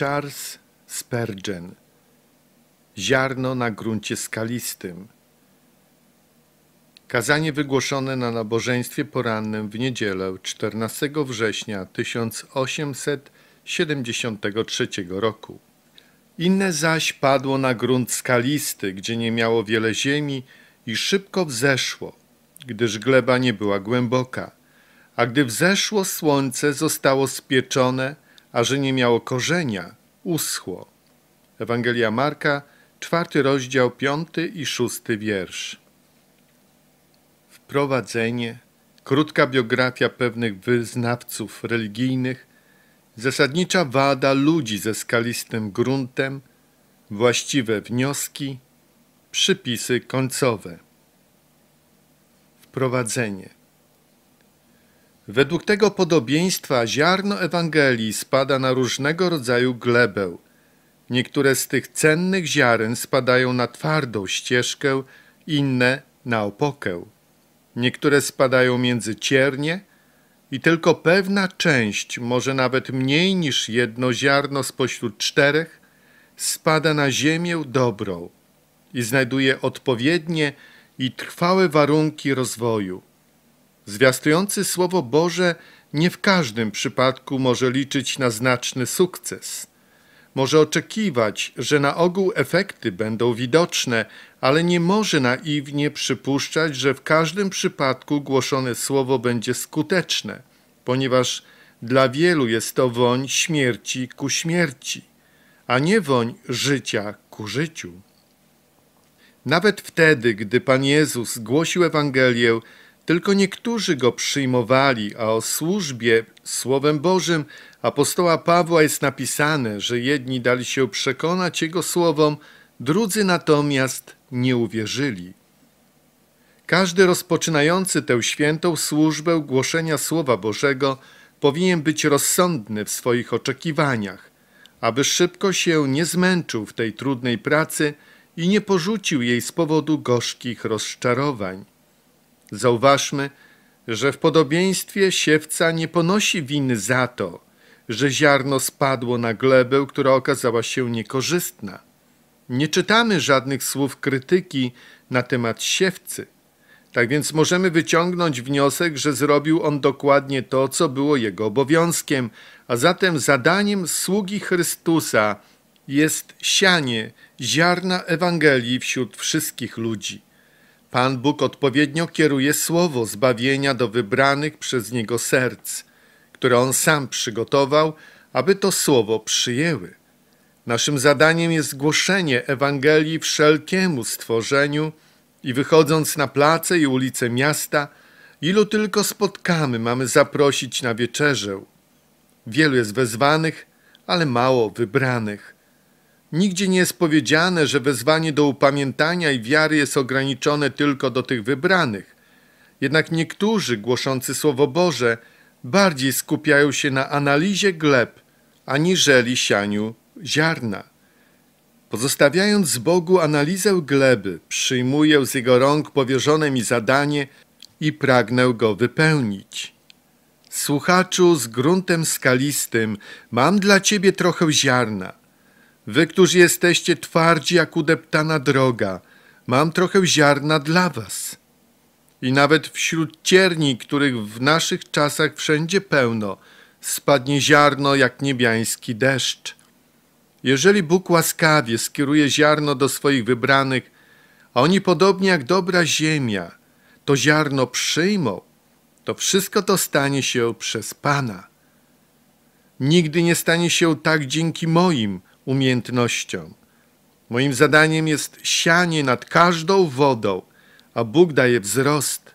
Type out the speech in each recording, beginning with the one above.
Charles Spurgeon Ziarno na gruncie skalistym Kazanie wygłoszone na nabożeństwie porannym w niedzielę 14 września 1873 roku. Inne zaś padło na grunt skalisty, gdzie nie miało wiele ziemi i szybko wzeszło, gdyż gleba nie była głęboka. A gdy wzeszło słońce, zostało spieczone – a że nie miało korzenia, uschło. Ewangelia Marka, czwarty rozdział, piąty i szósty wiersz. Wprowadzenie, krótka biografia pewnych wyznawców religijnych, zasadnicza wada ludzi ze skalistym gruntem, właściwe wnioski, przypisy końcowe. Wprowadzenie. Według tego podobieństwa ziarno Ewangelii spada na różnego rodzaju glebę. Niektóre z tych cennych ziaren spadają na twardą ścieżkę, inne na opokę. Niektóre spadają między ciernie i tylko pewna część, może nawet mniej niż jedno ziarno spośród czterech, spada na ziemię dobrą i znajduje odpowiednie i trwałe warunki rozwoju. Zwiastujący Słowo Boże nie w każdym przypadku może liczyć na znaczny sukces. Może oczekiwać, że na ogół efekty będą widoczne, ale nie może naiwnie przypuszczać, że w każdym przypadku głoszone słowo będzie skuteczne, ponieważ dla wielu jest to woń śmierci ku śmierci, a nie woń życia ku życiu. Nawet wtedy, gdy Pan Jezus głosił Ewangelię, tylko niektórzy go przyjmowali, a o służbie Słowem Bożym apostoła Pawła jest napisane, że jedni dali się przekonać jego słowom, drudzy natomiast nie uwierzyli. Każdy rozpoczynający tę świętą służbę głoszenia Słowa Bożego powinien być rozsądny w swoich oczekiwaniach, aby szybko się nie zmęczył w tej trudnej pracy i nie porzucił jej z powodu gorzkich rozczarowań. Zauważmy, że w podobieństwie siewca nie ponosi winy za to, że ziarno spadło na glebę, która okazała się niekorzystna. Nie czytamy żadnych słów krytyki na temat siewcy. Tak więc możemy wyciągnąć wniosek, że zrobił on dokładnie to, co było jego obowiązkiem, a zatem zadaniem sługi Chrystusa jest sianie ziarna Ewangelii wśród wszystkich ludzi. Pan Bóg odpowiednio kieruje słowo zbawienia do wybranych przez Niego serc, które On sam przygotował, aby to słowo przyjęły. Naszym zadaniem jest głoszenie Ewangelii wszelkiemu stworzeniu i wychodząc na place i ulice miasta, ilu tylko spotkamy, mamy zaprosić na wieczerzę. Wielu jest wezwanych, ale mało wybranych. Nigdzie nie jest powiedziane, że wezwanie do upamiętania i wiary jest ograniczone tylko do tych wybranych. Jednak niektórzy, głoszący Słowo Boże, bardziej skupiają się na analizie gleb, aniżeli sianiu ziarna. Pozostawiając z Bogu analizę gleby, przyjmuję z Jego rąk powierzone mi zadanie i pragnę go wypełnić. Słuchaczu z gruntem skalistym, mam dla Ciebie trochę ziarna. Wy, którzy jesteście twardzi jak udeptana droga, mam trochę ziarna dla was. I nawet wśród cierni, których w naszych czasach wszędzie pełno, spadnie ziarno jak niebiański deszcz. Jeżeli Bóg łaskawie skieruje ziarno do swoich wybranych, a oni podobnie jak dobra ziemia to ziarno przyjmą, to wszystko to stanie się przez Pana. Nigdy nie stanie się tak dzięki moim, umiejętnością. Moim zadaniem jest sianie nad każdą wodą, a Bóg daje wzrost.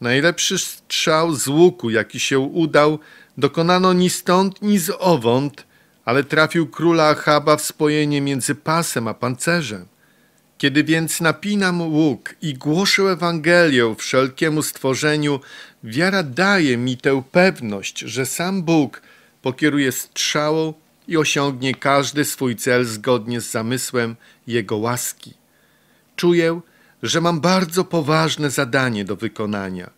Najlepszy strzał z łuku, jaki się udał, dokonano ni stąd, ni z owąd, ale trafił króla Achaba w spojenie między pasem a pancerzem. Kiedy więc napinam łuk i głoszę Ewangelię wszelkiemu stworzeniu, wiara daje mi tę pewność, że sam Bóg pokieruje strzałą i osiągnie każdy swój cel zgodnie z zamysłem Jego łaski. Czuję, że mam bardzo poważne zadanie do wykonania.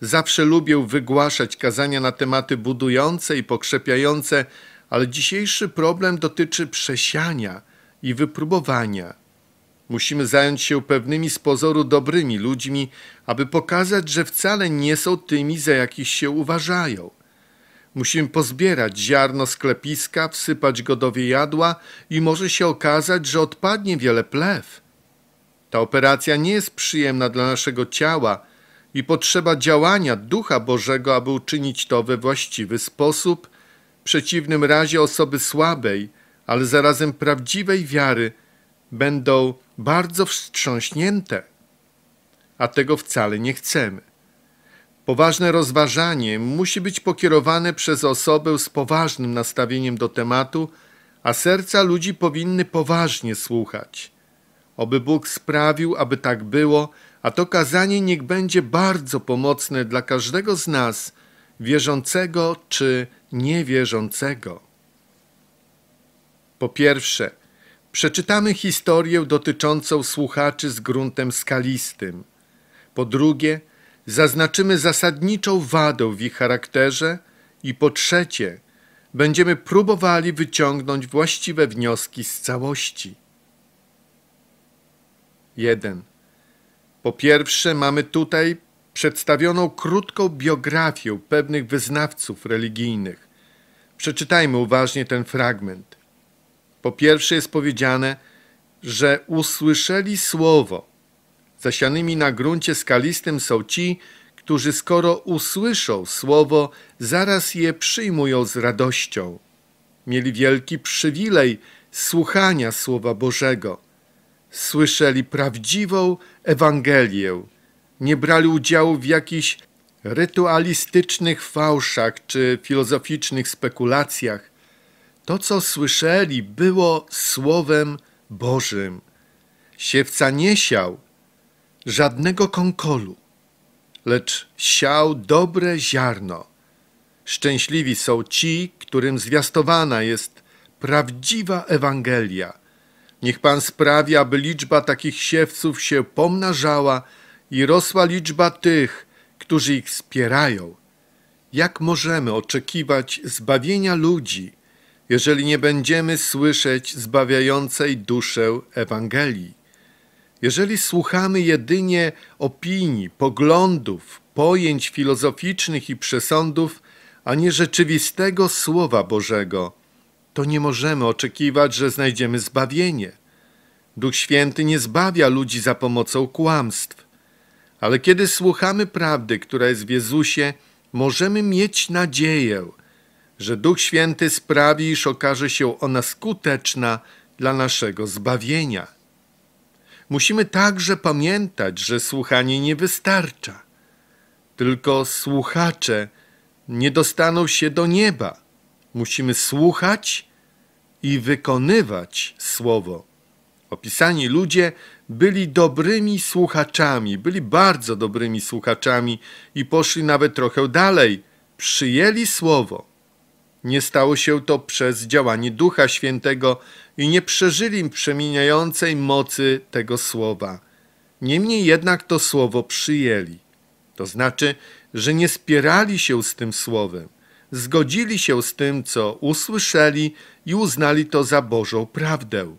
Zawsze lubię wygłaszać kazania na tematy budujące i pokrzepiające, ale dzisiejszy problem dotyczy przesiania i wypróbowania. Musimy zająć się pewnymi z pozoru dobrymi ludźmi, aby pokazać, że wcale nie są tymi, za jakich się uważają. Musimy pozbierać ziarno sklepiska, wsypać go do wyjadła i może się okazać, że odpadnie wiele plew. Ta operacja nie jest przyjemna dla naszego ciała i potrzeba działania Ducha Bożego, aby uczynić to we właściwy sposób. W przeciwnym razie osoby słabej, ale zarazem prawdziwej wiary będą bardzo wstrząśnięte, a tego wcale nie chcemy. Poważne rozważanie musi być pokierowane przez osobę z poważnym nastawieniem do tematu, a serca ludzi powinny poważnie słuchać. Oby Bóg sprawił, aby tak było, a to kazanie niech będzie bardzo pomocne dla każdego z nas, wierzącego czy niewierzącego. Po pierwsze, przeczytamy historię dotyczącą słuchaczy z gruntem skalistym. Po drugie, zaznaczymy zasadniczą wadę w ich charakterze i po trzecie, będziemy próbowali wyciągnąć właściwe wnioski z całości. 1. Po pierwsze, mamy tutaj przedstawioną krótką biografię pewnych wyznawców religijnych. Przeczytajmy uważnie ten fragment. Po pierwsze jest powiedziane, że usłyszeli słowo, Zasianymi na gruncie skalistym są ci, którzy skoro usłyszą słowo, zaraz je przyjmują z radością. Mieli wielki przywilej słuchania Słowa Bożego. Słyszeli prawdziwą Ewangelię. Nie brali udziału w jakichś rytualistycznych fałszach czy filozoficznych spekulacjach. To, co słyszeli, było Słowem Bożym. Siewca nie siał, żadnego konkolu, lecz siał dobre ziarno. Szczęśliwi są ci, którym zwiastowana jest prawdziwa Ewangelia. Niech Pan sprawi, aby liczba takich siewców się pomnażała i rosła liczba tych, którzy ich wspierają. Jak możemy oczekiwać zbawienia ludzi, jeżeli nie będziemy słyszeć zbawiającej duszę Ewangelii? Jeżeli słuchamy jedynie opinii, poglądów, pojęć filozoficznych i przesądów, a nie rzeczywistego Słowa Bożego, to nie możemy oczekiwać, że znajdziemy zbawienie. Duch Święty nie zbawia ludzi za pomocą kłamstw. Ale kiedy słuchamy prawdy, która jest w Jezusie, możemy mieć nadzieję, że Duch Święty sprawi, iż okaże się ona skuteczna dla naszego zbawienia musimy także pamiętać, że słuchanie nie wystarcza. Tylko słuchacze nie dostaną się do nieba. Musimy słuchać i wykonywać słowo. Opisani ludzie byli dobrymi słuchaczami, byli bardzo dobrymi słuchaczami i poszli nawet trochę dalej. Przyjęli słowo. Nie stało się to przez działanie Ducha Świętego, i nie przeżyli przemieniającej mocy tego słowa. Niemniej jednak to słowo przyjęli. To znaczy, że nie spierali się z tym słowem. Zgodzili się z tym, co usłyszeli i uznali to za Bożą prawdę.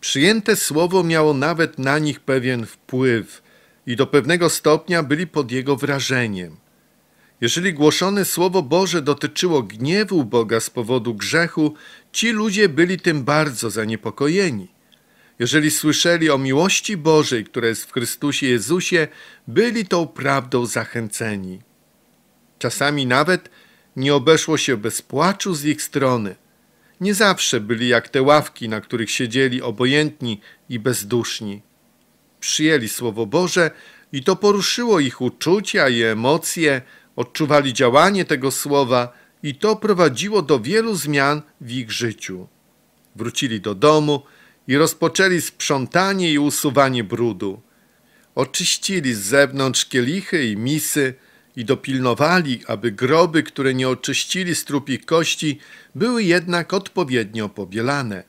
Przyjęte słowo miało nawet na nich pewien wpływ i do pewnego stopnia byli pod jego wrażeniem. Jeżeli głoszone słowo Boże dotyczyło gniewu Boga z powodu grzechu, Ci ludzie byli tym bardzo zaniepokojeni. Jeżeli słyszeli o miłości Bożej, która jest w Chrystusie Jezusie, byli tą prawdą zachęceni. Czasami nawet nie obeszło się bez płaczu z ich strony. Nie zawsze byli jak te ławki, na których siedzieli obojętni i bezduszni. Przyjęli Słowo Boże i to poruszyło ich uczucia i emocje, odczuwali działanie tego Słowa – i to prowadziło do wielu zmian w ich życiu. Wrócili do domu i rozpoczęli sprzątanie i usuwanie brudu. Oczyścili z zewnątrz kielichy i misy i dopilnowali, aby groby, które nie oczyścili z trupich kości, były jednak odpowiednio pobielane,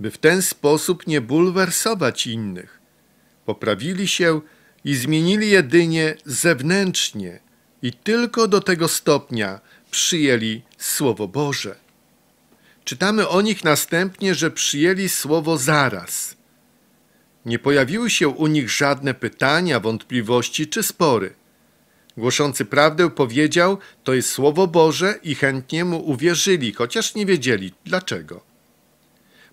by w ten sposób nie bulwersować innych. Poprawili się i zmienili jedynie zewnętrznie i tylko do tego stopnia, przyjęli Słowo Boże. Czytamy o nich następnie, że przyjęli Słowo zaraz. Nie pojawiły się u nich żadne pytania, wątpliwości czy spory. Głoszący prawdę powiedział, to jest Słowo Boże i chętnie mu uwierzyli, chociaż nie wiedzieli dlaczego.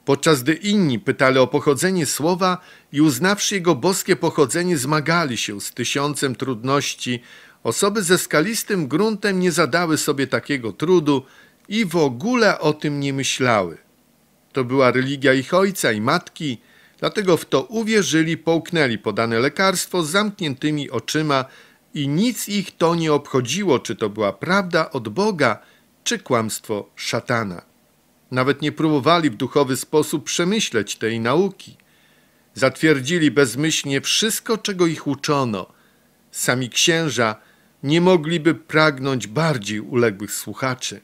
Podczas gdy inni pytali o pochodzenie Słowa i uznawszy jego boskie pochodzenie zmagali się z tysiącem trudności, Osoby ze skalistym gruntem nie zadały sobie takiego trudu i w ogóle o tym nie myślały. To była religia ich ojca i matki, dlatego w to uwierzyli, połknęli podane lekarstwo z zamkniętymi oczyma i nic ich to nie obchodziło, czy to była prawda od Boga, czy kłamstwo szatana. Nawet nie próbowali w duchowy sposób przemyśleć tej nauki. Zatwierdzili bezmyślnie wszystko, czego ich uczono. Sami księża nie mogliby pragnąć bardziej uległych słuchaczy.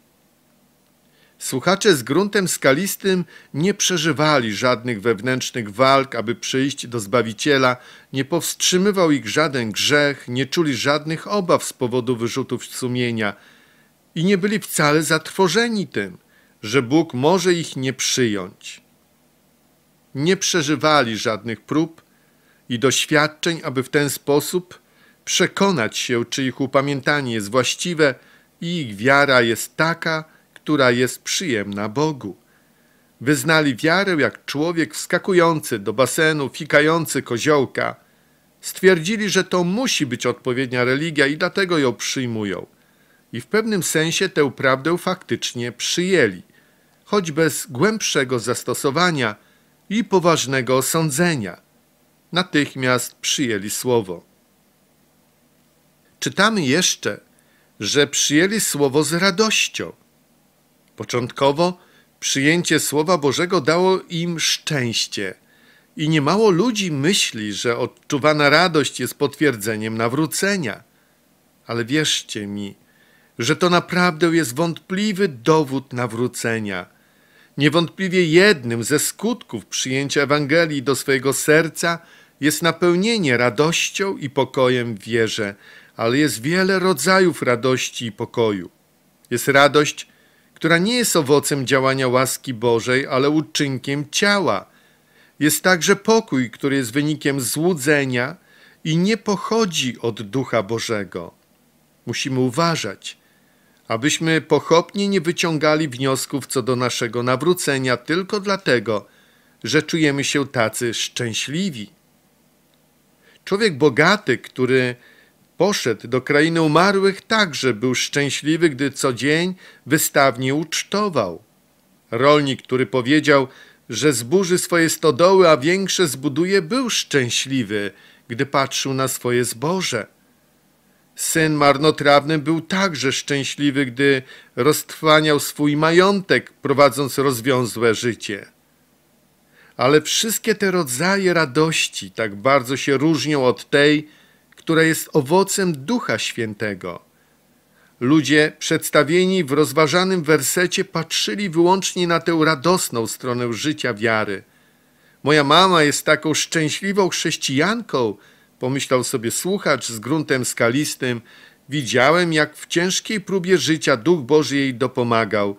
Słuchacze z gruntem skalistym nie przeżywali żadnych wewnętrznych walk, aby przyjść do Zbawiciela, nie powstrzymywał ich żaden grzech, nie czuli żadnych obaw z powodu wyrzutów sumienia i nie byli wcale zatrwożeni tym, że Bóg może ich nie przyjąć. Nie przeżywali żadnych prób i doświadczeń, aby w ten sposób przekonać się, czy ich upamiętanie jest właściwe i ich wiara jest taka, która jest przyjemna Bogu. Wyznali wiarę jak człowiek wskakujący do basenu, fikający koziołka. Stwierdzili, że to musi być odpowiednia religia i dlatego ją przyjmują. I w pewnym sensie tę prawdę faktycznie przyjęli, choć bez głębszego zastosowania i poważnego osądzenia. Natychmiast przyjęli słowo. Czytamy jeszcze, że przyjęli słowo z radością. Początkowo przyjęcie słowa Bożego dało im szczęście. I niemało ludzi myśli, że odczuwana radość jest potwierdzeniem nawrócenia. Ale wierzcie mi, że to naprawdę jest wątpliwy dowód nawrócenia. Niewątpliwie jednym ze skutków przyjęcia Ewangelii do swojego serca jest napełnienie radością i pokojem w wierze, ale jest wiele rodzajów radości i pokoju. Jest radość, która nie jest owocem działania łaski Bożej, ale uczynkiem ciała. Jest także pokój, który jest wynikiem złudzenia i nie pochodzi od Ducha Bożego. Musimy uważać, abyśmy pochopnie nie wyciągali wniosków co do naszego nawrócenia tylko dlatego, że czujemy się tacy szczęśliwi. Człowiek bogaty, który Poszedł do krainy umarłych także był szczęśliwy, gdy co dzień wystawnie ucztował. Rolnik, który powiedział, że zburzy swoje stodoły, a większe zbuduje, był szczęśliwy, gdy patrzył na swoje zboże. Syn marnotrawny był także szczęśliwy, gdy roztrwaniał swój majątek, prowadząc rozwiązłe życie. Ale wszystkie te rodzaje radości tak bardzo się różnią od tej, która jest owocem Ducha Świętego. Ludzie przedstawieni w rozważanym wersecie patrzyli wyłącznie na tę radosną stronę życia wiary. Moja mama jest taką szczęśliwą chrześcijanką, pomyślał sobie słuchacz z gruntem skalistym. Widziałem, jak w ciężkiej próbie życia Duch Boży jej dopomagał.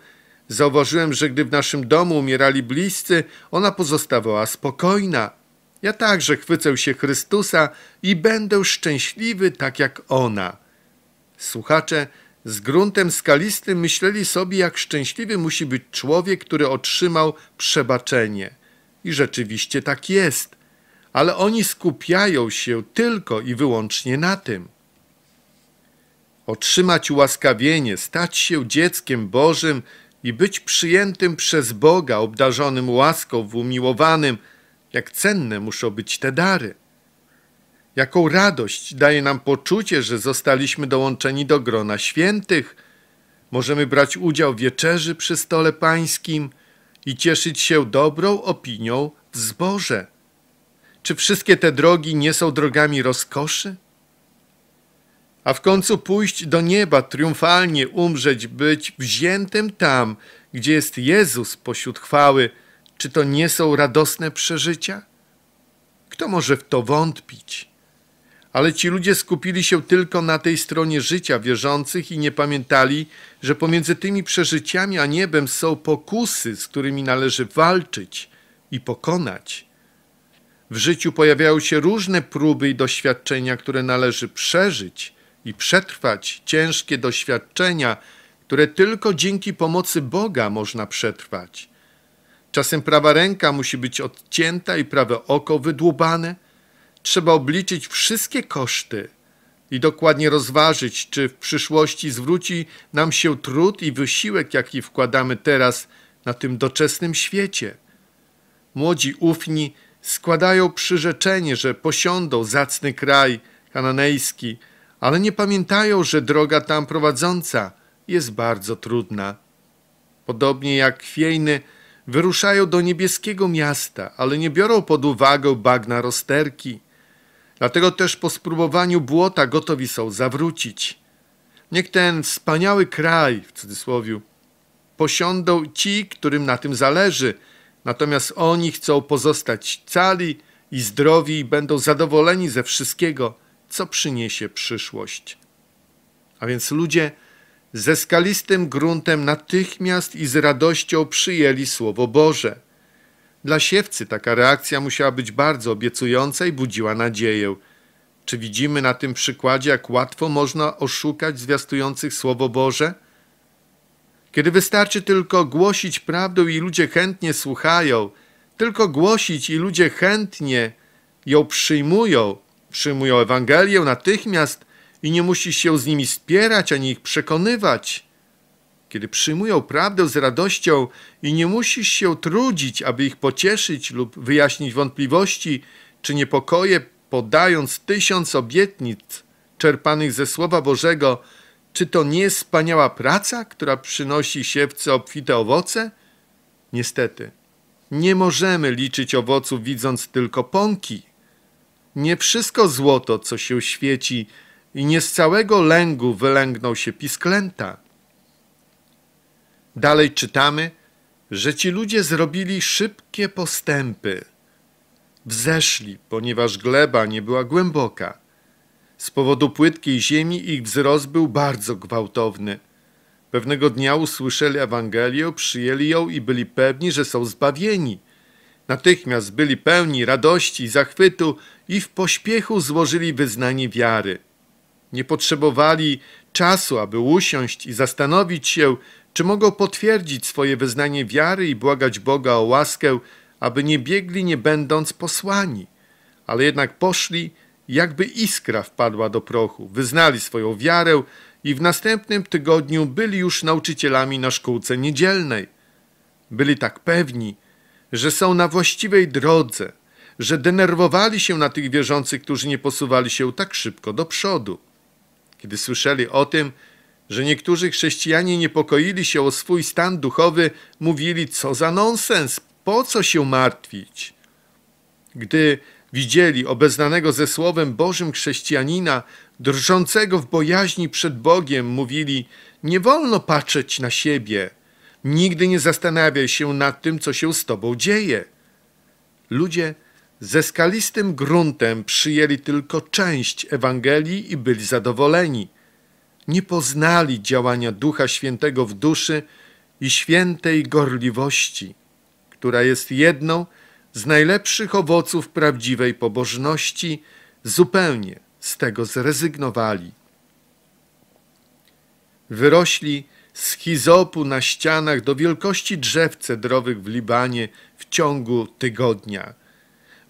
Zauważyłem, że gdy w naszym domu umierali bliscy, ona pozostawała spokojna. Ja także chwycę się Chrystusa i będę szczęśliwy tak jak ona. Słuchacze z gruntem skalistym myśleli sobie, jak szczęśliwy musi być człowiek, który otrzymał przebaczenie. I rzeczywiście tak jest, ale oni skupiają się tylko i wyłącznie na tym. Otrzymać ułaskawienie, stać się dzieckiem Bożym i być przyjętym przez Boga, obdarzonym łaską, umiłowanym – jak cenne muszą być te dary. Jaką radość daje nam poczucie, że zostaliśmy dołączeni do grona świętych. Możemy brać udział w wieczerzy przy stole pańskim i cieszyć się dobrą opinią w zborze. Czy wszystkie te drogi nie są drogami rozkoszy? A w końcu pójść do nieba, triumfalnie umrzeć, być wziętym tam, gdzie jest Jezus pośród chwały – czy to nie są radosne przeżycia? Kto może w to wątpić? Ale ci ludzie skupili się tylko na tej stronie życia wierzących i nie pamiętali, że pomiędzy tymi przeżyciami a niebem są pokusy, z którymi należy walczyć i pokonać. W życiu pojawiają się różne próby i doświadczenia, które należy przeżyć i przetrwać, ciężkie doświadczenia, które tylko dzięki pomocy Boga można przetrwać. Czasem prawa ręka musi być odcięta i prawe oko wydłubane. Trzeba obliczyć wszystkie koszty i dokładnie rozważyć, czy w przyszłości zwróci nam się trud i wysiłek, jaki wkładamy teraz na tym doczesnym świecie. Młodzi ufni składają przyrzeczenie, że posiądą zacny kraj kananejski, ale nie pamiętają, że droga tam prowadząca jest bardzo trudna. Podobnie jak chwiejny Wyruszają do niebieskiego miasta, ale nie biorą pod uwagę bagna rozterki. Dlatego też po spróbowaniu błota gotowi są zawrócić. Niech ten wspaniały kraj, w cudzysłowie, posiądą ci, którym na tym zależy, natomiast oni chcą pozostać cali i zdrowi i będą zadowoleni ze wszystkiego, co przyniesie przyszłość. A więc ludzie ze skalistym gruntem natychmiast i z radością przyjęli Słowo Boże. Dla siewcy taka reakcja musiała być bardzo obiecująca i budziła nadzieję. Czy widzimy na tym przykładzie, jak łatwo można oszukać zwiastujących Słowo Boże? Kiedy wystarczy tylko głosić prawdę i ludzie chętnie słuchają, tylko głosić i ludzie chętnie ją przyjmują, przyjmują Ewangelię natychmiast – i nie musisz się z nimi spierać ani ich przekonywać. Kiedy przyjmują prawdę z radością i nie musisz się trudzić, aby ich pocieszyć lub wyjaśnić wątpliwości czy niepokoje, podając tysiąc obietnic czerpanych ze Słowa Bożego, czy to nie jest wspaniała praca, która przynosi siewce obfite owoce? Niestety, nie możemy liczyć owoców widząc tylko pąki. Nie wszystko złoto, co się świeci, i nie z całego lęgu wylęgnął się pisklęta. Dalej czytamy, że ci ludzie zrobili szybkie postępy. Wzeszli, ponieważ gleba nie była głęboka. Z powodu płytkiej ziemi ich wzrost był bardzo gwałtowny. Pewnego dnia usłyszeli Ewangelię, przyjęli ją i byli pewni, że są zbawieni. Natychmiast byli pełni radości i zachwytu i w pośpiechu złożyli wyznanie wiary nie potrzebowali czasu, aby usiąść i zastanowić się, czy mogą potwierdzić swoje wyznanie wiary i błagać Boga o łaskę, aby nie biegli nie będąc posłani. Ale jednak poszli, jakby iskra wpadła do prochu, wyznali swoją wiarę i w następnym tygodniu byli już nauczycielami na szkółce niedzielnej. Byli tak pewni, że są na właściwej drodze, że denerwowali się na tych wierzących, którzy nie posuwali się tak szybko do przodu. Kiedy słyszeli o tym, że niektórzy chrześcijanie niepokoili się o swój stan duchowy, mówili, co za nonsens, po co się martwić? Gdy widzieli obeznanego ze Słowem Bożym chrześcijanina, drżącego w bojaźni przed Bogiem, mówili, nie wolno patrzeć na siebie, nigdy nie zastanawiaj się nad tym, co się z tobą dzieje. Ludzie ze skalistym gruntem przyjęli tylko część Ewangelii i byli zadowoleni. Nie poznali działania Ducha Świętego w duszy i świętej gorliwości, która jest jedną z najlepszych owoców prawdziwej pobożności, zupełnie z tego zrezygnowali. Wyrośli z chizopu na ścianach do wielkości drzew cedrowych w Libanie w ciągu tygodnia –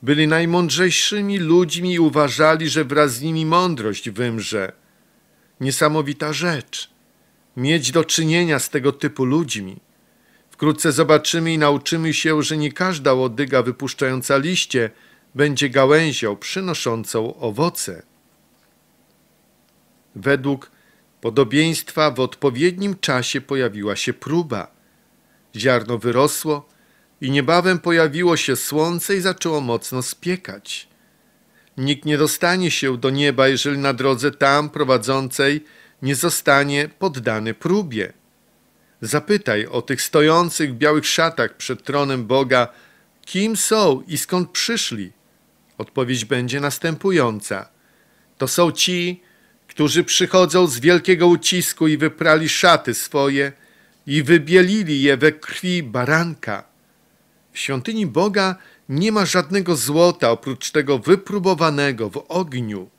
byli najmądrzejszymi ludźmi i uważali, że wraz z nimi mądrość wymrze. Niesamowita rzecz. Mieć do czynienia z tego typu ludźmi. Wkrótce zobaczymy i nauczymy się, że nie każda łodyga wypuszczająca liście będzie gałęzią przynoszącą owoce. Według podobieństwa w odpowiednim czasie pojawiła się próba. Ziarno wyrosło, i niebawem pojawiło się słońce i zaczęło mocno spiekać. Nikt nie dostanie się do nieba, jeżeli na drodze tam prowadzącej nie zostanie poddany próbie. Zapytaj o tych stojących w białych szatach przed tronem Boga, kim są i skąd przyszli. Odpowiedź będzie następująca. To są ci, którzy przychodzą z wielkiego ucisku i wyprali szaty swoje i wybielili je we krwi baranka. W świątyni Boga nie ma żadnego złota oprócz tego wypróbowanego w ogniu.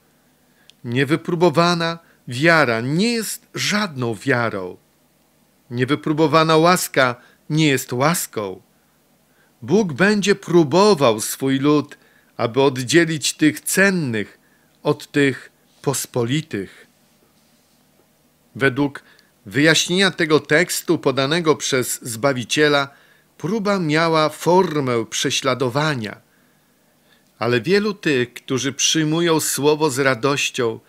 Niewypróbowana wiara nie jest żadną wiarą. Niewypróbowana łaska nie jest łaską. Bóg będzie próbował swój lud, aby oddzielić tych cennych od tych pospolitych. Według wyjaśnienia tego tekstu podanego przez Zbawiciela, Próba miała formę prześladowania, ale wielu tych, którzy przyjmują słowo z radością,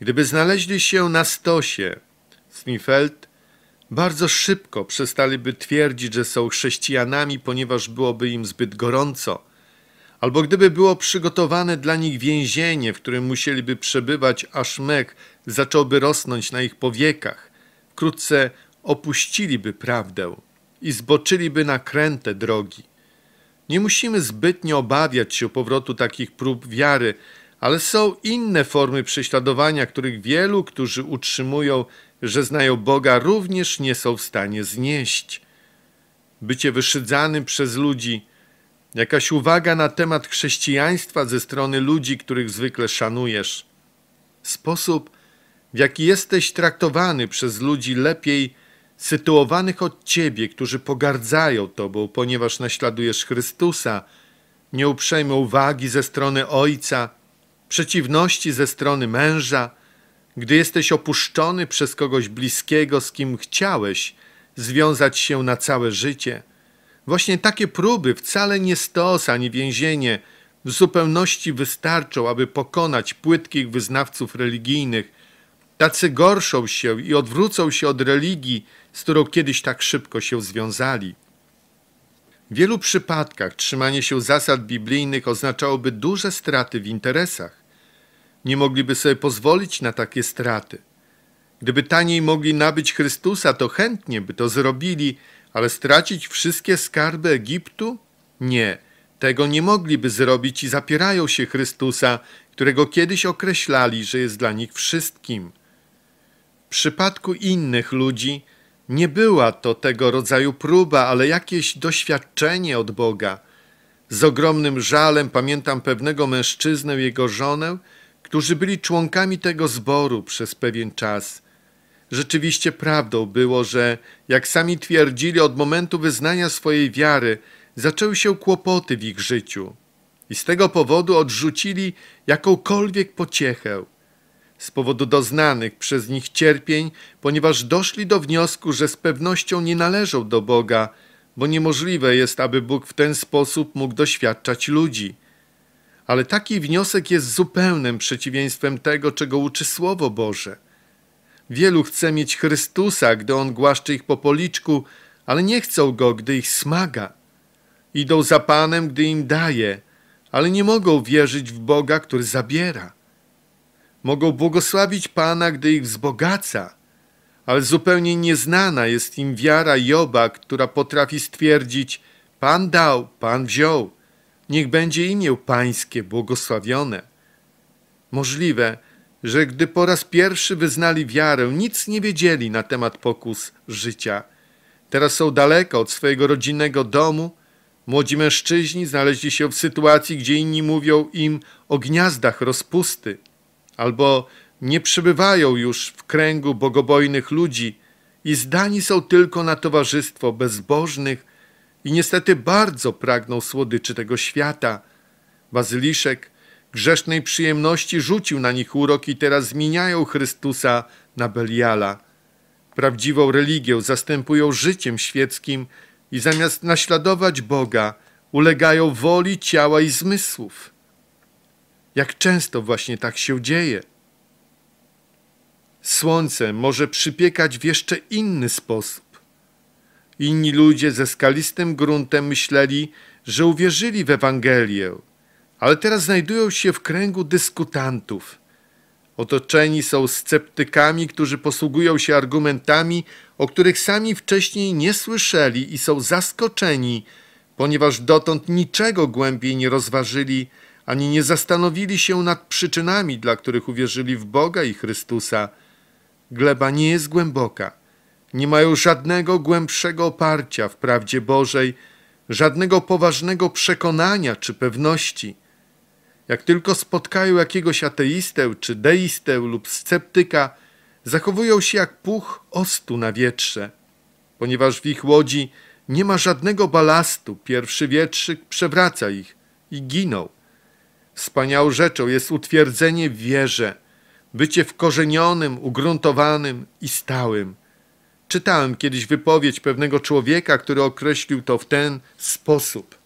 gdyby znaleźli się na stosie, Smifeld, bardzo szybko przestaliby twierdzić, że są chrześcijanami, ponieważ byłoby im zbyt gorąco, albo gdyby było przygotowane dla nich więzienie, w którym musieliby przebywać, aż mech zacząłby rosnąć na ich powiekach, wkrótce opuściliby prawdę i zboczyliby na kręte drogi. Nie musimy zbytnio obawiać się powrotu takich prób wiary, ale są inne formy prześladowania, których wielu, którzy utrzymują, że znają Boga, również nie są w stanie znieść. Bycie wyszydzanym przez ludzi, jakaś uwaga na temat chrześcijaństwa ze strony ludzi, których zwykle szanujesz. Sposób, w jaki jesteś traktowany przez ludzi, lepiej sytuowanych od Ciebie, którzy pogardzają Tobą, ponieważ naśladujesz Chrystusa, nieuprzejmą uwagi ze strony Ojca, przeciwności ze strony męża, gdy jesteś opuszczony przez kogoś bliskiego, z kim chciałeś związać się na całe życie. Właśnie takie próby, wcale nie stos ani więzienie, w zupełności wystarczą, aby pokonać płytkich wyznawców religijnych. Tacy gorszą się i odwrócą się od religii, z którą kiedyś tak szybko się związali. W wielu przypadkach trzymanie się zasad biblijnych oznaczałoby duże straty w interesach. Nie mogliby sobie pozwolić na takie straty. Gdyby taniej mogli nabyć Chrystusa, to chętnie by to zrobili, ale stracić wszystkie skarby Egiptu? Nie, tego nie mogliby zrobić i zapierają się Chrystusa, którego kiedyś określali, że jest dla nich wszystkim. W przypadku innych ludzi, nie była to tego rodzaju próba, ale jakieś doświadczenie od Boga. Z ogromnym żalem pamiętam pewnego mężczyznę i jego żonę, którzy byli członkami tego zboru przez pewien czas. Rzeczywiście prawdą było, że, jak sami twierdzili, od momentu wyznania swojej wiary zaczęły się kłopoty w ich życiu i z tego powodu odrzucili jakąkolwiek pociechę z powodu doznanych przez nich cierpień, ponieważ doszli do wniosku, że z pewnością nie należą do Boga, bo niemożliwe jest, aby Bóg w ten sposób mógł doświadczać ludzi. Ale taki wniosek jest zupełnym przeciwieństwem tego, czego uczy Słowo Boże. Wielu chce mieć Chrystusa, gdy On głaszcze ich po policzku, ale nie chcą Go, gdy ich smaga. Idą za Panem, gdy im daje, ale nie mogą wierzyć w Boga, który zabiera. Mogą błogosławić Pana, gdy ich wzbogaca, ale zupełnie nieznana jest im wiara Joba, która potrafi stwierdzić: Pan dał, Pan wziął. Niech będzie imię Pańskie błogosławione. Możliwe, że gdy po raz pierwszy wyznali wiarę, nic nie wiedzieli na temat pokus życia. Teraz są daleko od swojego rodzinnego domu. Młodzi mężczyźni znaleźli się w sytuacji, gdzie inni mówią im o gniazdach rozpusty albo nie przybywają już w kręgu bogobojnych ludzi i zdani są tylko na towarzystwo bezbożnych i niestety bardzo pragną słodyczy tego świata. Bazyliszek grzesznej przyjemności rzucił na nich urok i teraz zmieniają Chrystusa na Beliala. Prawdziwą religię zastępują życiem świeckim i zamiast naśladować Boga, ulegają woli ciała i zmysłów. Jak często właśnie tak się dzieje. Słońce może przypiekać w jeszcze inny sposób. Inni ludzie ze skalistym gruntem myśleli, że uwierzyli w Ewangelię, ale teraz znajdują się w kręgu dyskutantów. Otoczeni są sceptykami, którzy posługują się argumentami, o których sami wcześniej nie słyszeli i są zaskoczeni, ponieważ dotąd niczego głębiej nie rozważyli ani nie zastanowili się nad przyczynami, dla których uwierzyli w Boga i Chrystusa. Gleba nie jest głęboka. Nie mają żadnego głębszego oparcia w prawdzie Bożej, żadnego poważnego przekonania czy pewności. Jak tylko spotkają jakiegoś ateistę czy deistę lub sceptyka, zachowują się jak puch ostu na wietrze. Ponieważ w ich łodzi nie ma żadnego balastu, pierwszy wietrzyk przewraca ich i giną wspaniałą rzeczą jest utwierdzenie w wierze, bycie wkorzenionym, ugruntowanym i stałym. Czytałem kiedyś wypowiedź pewnego człowieka, który określił to w ten sposób.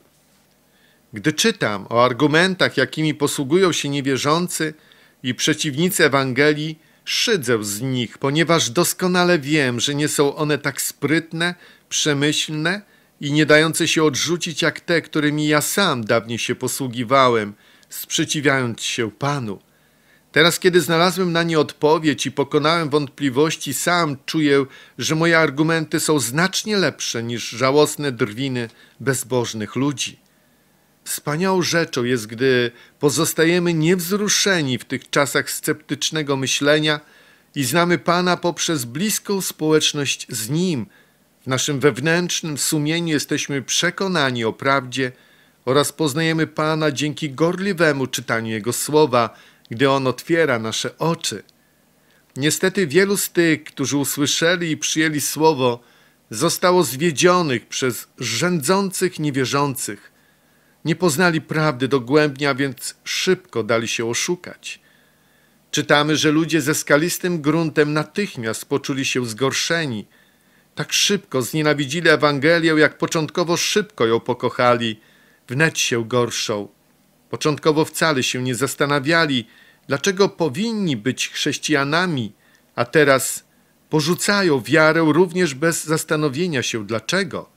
Gdy czytam o argumentach, jakimi posługują się niewierzący i przeciwnicy Ewangelii, szydzę z nich, ponieważ doskonale wiem, że nie są one tak sprytne, przemyślne i nie dające się odrzucić jak te, którymi ja sam dawniej się posługiwałem, sprzeciwiając się Panu. Teraz, kiedy znalazłem na nie odpowiedź i pokonałem wątpliwości, sam czuję, że moje argumenty są znacznie lepsze niż żałosne drwiny bezbożnych ludzi. Wspaniałą rzeczą jest, gdy pozostajemy niewzruszeni w tych czasach sceptycznego myślenia i znamy Pana poprzez bliską społeczność z Nim. W naszym wewnętrznym sumieniu jesteśmy przekonani o prawdzie, oraz poznajemy Pana dzięki gorliwemu czytaniu Jego słowa, gdy On otwiera nasze oczy. Niestety wielu z tych, którzy usłyszeli i przyjęli słowo, zostało zwiedzionych przez rzędzących niewierzących. Nie poznali prawdy dogłębnie, a więc szybko dali się oszukać. Czytamy, że ludzie ze skalistym gruntem natychmiast poczuli się zgorszeni. Tak szybko znienawidzili Ewangelię, jak początkowo szybko ją pokochali – wnet się gorszą. Początkowo wcale się nie zastanawiali, dlaczego powinni być chrześcijanami, a teraz porzucają wiarę również bez zastanowienia się dlaczego.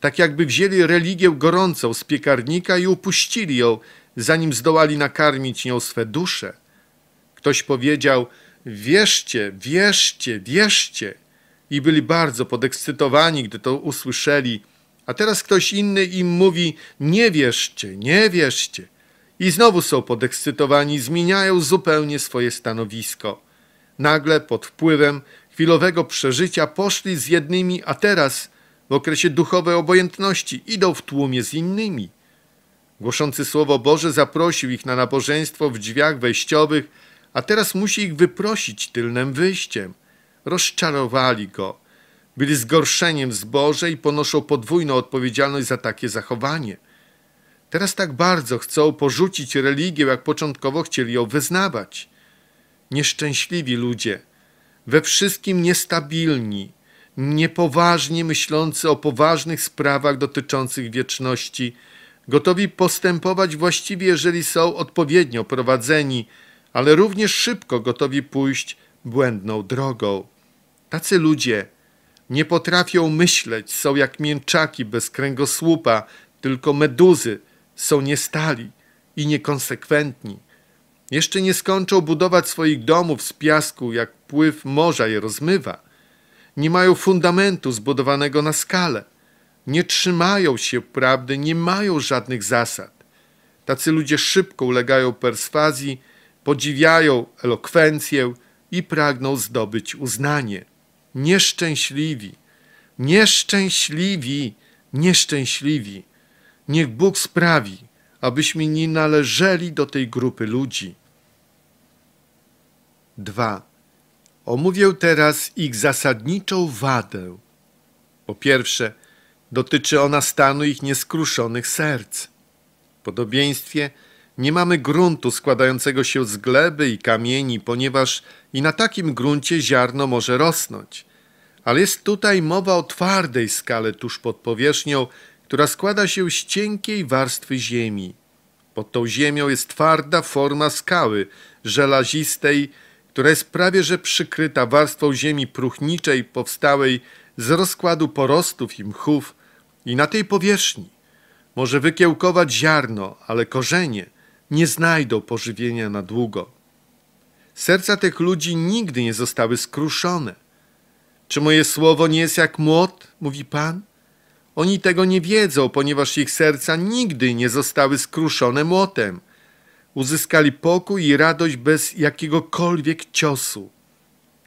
Tak jakby wzięli religię gorącą z piekarnika i upuścili ją, zanim zdołali nakarmić nią swe dusze. Ktoś powiedział, wierzcie, wierzcie, wierzcie. I byli bardzo podekscytowani, gdy to usłyszeli – a teraz ktoś inny im mówi: Nie wierzcie, nie wierzcie. I znowu są podekscytowani, zmieniają zupełnie swoje stanowisko. Nagle pod wpływem chwilowego przeżycia poszli z jednymi, a teraz w okresie duchowej obojętności idą w tłumie z innymi. Głoszący Słowo Boże zaprosił ich na nabożeństwo w drzwiach wejściowych, a teraz musi ich wyprosić tylnym wyjściem. Rozczarowali go byli zgorszeniem zboże i ponoszą podwójną odpowiedzialność za takie zachowanie. Teraz tak bardzo chcą porzucić religię, jak początkowo chcieli ją wyznawać. Nieszczęśliwi ludzie, we wszystkim niestabilni, niepoważnie myślący o poważnych sprawach dotyczących wieczności, gotowi postępować właściwie, jeżeli są odpowiednio prowadzeni, ale również szybko gotowi pójść błędną drogą. Tacy ludzie nie potrafią myśleć, są jak mięczaki bez kręgosłupa, tylko meduzy, są niestali i niekonsekwentni. Jeszcze nie skończą budować swoich domów z piasku, jak pływ morza je rozmywa. Nie mają fundamentu zbudowanego na skalę, Nie trzymają się prawdy, nie mają żadnych zasad. Tacy ludzie szybko ulegają perswazji, podziwiają elokwencję i pragną zdobyć uznanie nieszczęśliwi, nieszczęśliwi, nieszczęśliwi. Niech Bóg sprawi, abyśmy nie należeli do tej grupy ludzi. 2. Omówię teraz ich zasadniczą wadę. Po pierwsze, dotyczy ona stanu ich nieskruszonych serc. W podobieństwie nie mamy gruntu składającego się z gleby i kamieni, ponieważ i na takim gruncie ziarno może rosnąć. Ale jest tutaj mowa o twardej skale tuż pod powierzchnią, która składa się z cienkiej warstwy ziemi. Pod tą ziemią jest twarda forma skały, żelazistej, która jest prawie że przykryta warstwą ziemi próchniczej powstałej z rozkładu porostów i mchów i na tej powierzchni może wykiełkować ziarno, ale korzenie nie znajdą pożywienia na długo. Serca tych ludzi nigdy nie zostały skruszone. Czy moje słowo nie jest jak młot, mówi Pan? Oni tego nie wiedzą, ponieważ ich serca nigdy nie zostały skruszone młotem. Uzyskali pokój i radość bez jakiegokolwiek ciosu.